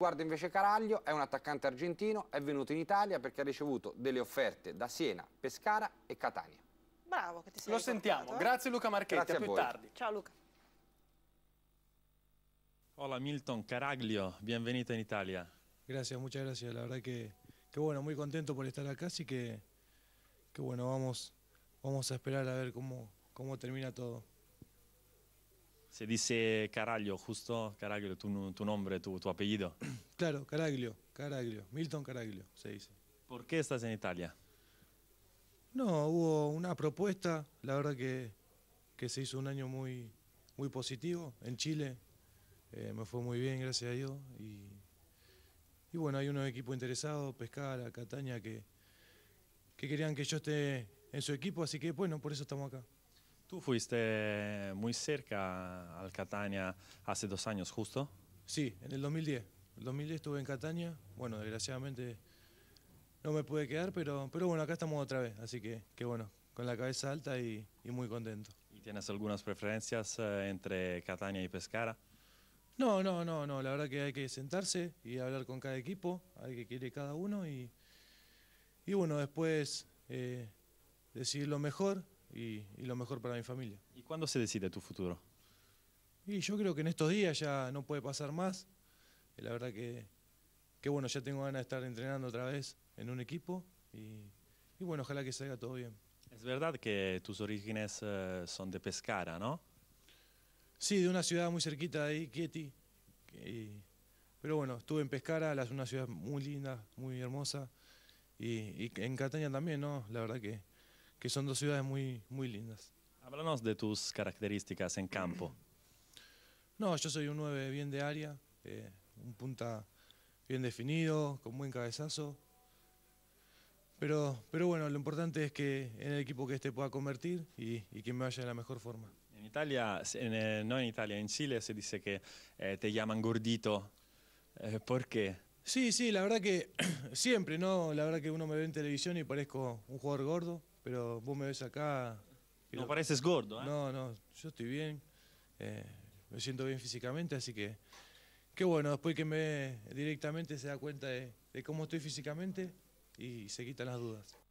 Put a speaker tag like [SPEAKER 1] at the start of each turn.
[SPEAKER 1] Guarda invece Caraglio, è un attaccante argentino, è venuto in Italia perché ha ricevuto delle offerte da Siena, Pescara e Catania. Bravo che ti sei Lo sentiamo, eh? grazie Luca Marchetti, grazie a, a più tardi. Ciao Luca. Hola Milton Caraglio, benvenuto in Italia.
[SPEAKER 2] Grazie, muchas gracias. La verdad que, que bueno, muy contento por estar acá, así que, que bueno, vamos, vamos a esperar a ver cómo, cómo termina todo.
[SPEAKER 1] Se dice Caraglio, justo Caraglio, tu, tu nombre, tu, apellido.
[SPEAKER 2] Claro, Caraglio, Caraglio, Milton Caraglio, se dice. ¿Por qué estás en Italia? No, hubo una propuesta, la verdad que, que se hizo un año muy, muy positivo en Chile. Eh, me fue muy bien, gracias a Dios. Y, y bueno, hay unos equipos interesados, Pescara, Cataña, que, que querían que yo esté en su equipo, así que bueno, por eso estamos acá.
[SPEAKER 1] Tú fuiste muy
[SPEAKER 2] cerca al Catania hace dos años, justo. Sí, en el 2010. El 2010 estuve en Catania. Bueno, desgraciadamente no me pude quedar, pero, pero bueno, acá estamos otra vez. Así que, que bueno, con la cabeza alta y, muy contento. ¿Y tienes algunas preferencias
[SPEAKER 1] eh, entre Catania y Pescara?
[SPEAKER 2] No, no, no, no. La verdad que hay que sentarse y hablar con cada equipo, hay que quiere cada uno y, y bueno, después eh, decidir lo mejor y, lo mejor para mi familia. ¿Y cuándo se decide tu futuro? Y yo creo que en estos días ya no puede pasar más. Eh, la verdad que, bueno, ya tengo ganas de estar entrenando otra vez en un equipo y, bueno, ojalá que salga todo bien.
[SPEAKER 1] Es verdad que tus orígenes eh, son de Pescara, ¿no?
[SPEAKER 2] Sí, de una ciudad muy cerquita de ahí, Chieti. pero bueno, estuve en Pescara, es una ciudad muy linda, muy hermosa. Y, en Catania también, ¿no? La verdad que que son dos ciudades muy, muy lindas. Háblanos
[SPEAKER 1] de tus características en campo.
[SPEAKER 2] No, yo soy un 9 bien de área, eh, un punta bien definido, con buen cabezazo. Pero, pero bueno, lo importante es que en el equipo que esté pueda convertir y, que me vaya de la mejor forma. En Italia,
[SPEAKER 1] eh, no en Italia, en Chile se dice que eh, te llaman gordito. ¿Por qué?
[SPEAKER 2] Sí, sí, la verdad que siempre, ¿no? La verdad que uno me ve en televisión y parezco un jugador gordo pero vos me ves acá... No pareces gordo, ¿eh? No, no, yo estoy bien, eh, me siento bien físicamente, así que... Qué bueno, después que me directamente se da cuenta de, de cómo estoy físicamente y se quitan las dudas.